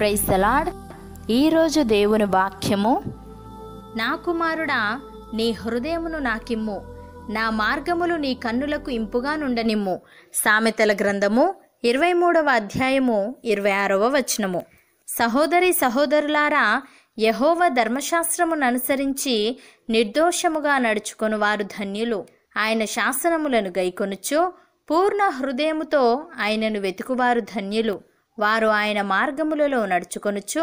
praise salad ఈరోజు దేవుని వాక్యము నా కుమారుడా నీ హృదయమును నాకిమ్ము నా మార్గములు నీ కన్నులకు ఇంపుగా నుండనిమ్ము సామెతల గ్రంథము ఇరవై మూడవ అధ్యాయము ఇరవై ఆరవ వచనము సహోదరి సహోదరులారా యహోవ ధర్మశాస్త్రమును అనుసరించి నిర్దోషముగా నడుచుకొని వారు ధన్యులు ఆయన శాసనములను గైకొనుచు పూర్ణ హృదయముతో ఆయనను వెతుకువారు ధన్యులు వారు ఆయన మార్గములలో నడుచుకొనుచు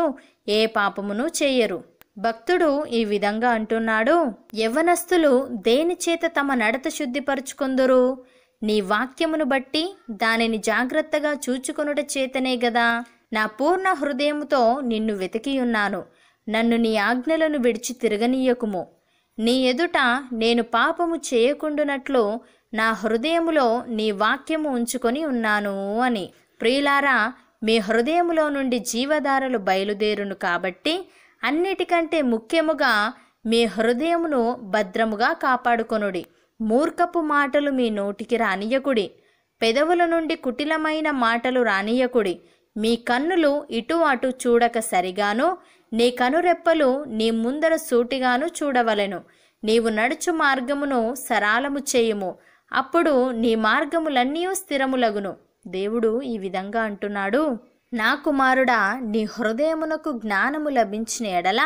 ఏ పాపమును చేయరు భక్తుడు ఈ విధంగా అంటున్నాడు యవ్వనస్తులు దేనిచేత తమ నడత శుద్ధిపరుచుకుందరు నీ వాక్యమును బట్టి దానిని జాగ్రత్తగా చూచుకొనుట చేతనే గదా నా పూర్ణ హృదయముతో నిన్ను వెతికియున్నాను నన్ను నీ ఆజ్ఞలను విడిచి తిరగనీయకుము నీ ఎదుట నేను పాపము చేయకుండునట్లు నా హృదయములో నీ వాక్యము ఉంచుకొని ఉన్నాను అని ప్రియులారా మీ హృదయములో నుండి జీవధారలు బయలుదేరును కాబట్టి అన్నిటికంటే ముఖ్యముగా మీ హృదయమును భద్రముగా కాపాడుకొనుడి మూర్ఖపు మాటలు మీ నోటికి రానియకుడి పెదవుల నుండి కుటిలమైన మాటలు రానియకుడి మీ కన్నులు ఇటు అటు చూడక సరిగాను నీ కనురెప్పలు నీ ముందర సూటిగాను చూడవలెను నీవు నడుచు మార్గమును సరాలము చేయుము అప్పుడు నీ మార్గములన్నీ స్థిరములగును దేవుడు ఈ విధంగా అంటున్నాడు నా కుమారుడా నీ హృదయమునకు జ్ఞానము లభించిన ఎడల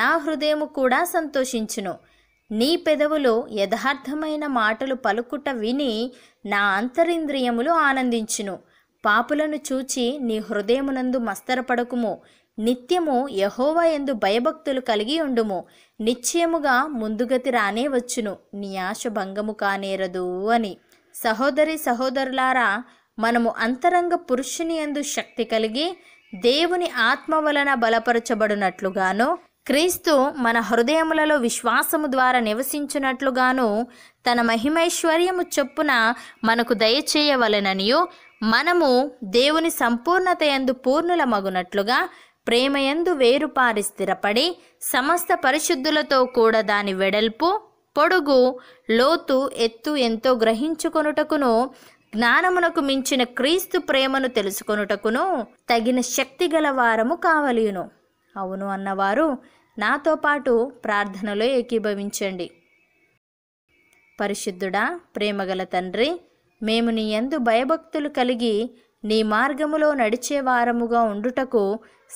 నా హృదయము కూడా సంతోషించును నీ పెదవులు యథార్థమైన మాటలు పలుకుట విని నా అంతరింద్రియములు ఆనందించును పాపులను చూచి నీ హృదయమునందు మస్తరపడకుము నిత్యము యహోవా ఎందు భయభక్తులు కలిగి ఉండుము నిశ్చయముగా ముందుగతి రానే వచ్చును నీ ఆశ భంగము కానేరదు అని సహోదరి సహోదరులారా మనము అంతరంగ పురుషుని ఎందు శక్తి కలిగి దేవుని ఆత్మ వలన బలపరచబడినట్లుగాను క్రీస్తు మన హృదయములలో విశ్వాసము ద్వారా నివసించినట్లుగాను తన మహిమైశ్వర్యము చొప్పున మనకు దయచేయవలెననియు మనము దేవుని సంపూర్ణత ఎందు పూర్ణుల మగునట్లుగా ప్రేమయందు వేరుపారి స్థిరపడి సమస్త పరిశుద్ధులతో కూడా దాని వెడల్పు పొడుగు లోతు ఎత్తు ఎంతో గ్రహించుకొనుటకును జ్ఞానమునకు మించిన క్రీస్తు ప్రేమను తెలుసుకొనుటకును తగిన శక్తి గల వారము కావలియును అవును అన్నవారు నాతో పాటు ప్రార్థనలో ఏకీభవించండి పరిశుద్ధుడా ప్రేమగల తండ్రి మేము నీ ఎందు భయభక్తులు కలిగి నీ మార్గములో నడిచే వారముగా ఉండుటకు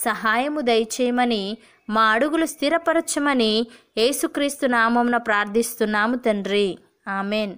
సహాయము దయచేయమని మా అడుగులు స్థిరపరచమని యేసుక్రీస్తు నామంన ప్రార్థిస్తున్నాము తండ్రి ఆమెన్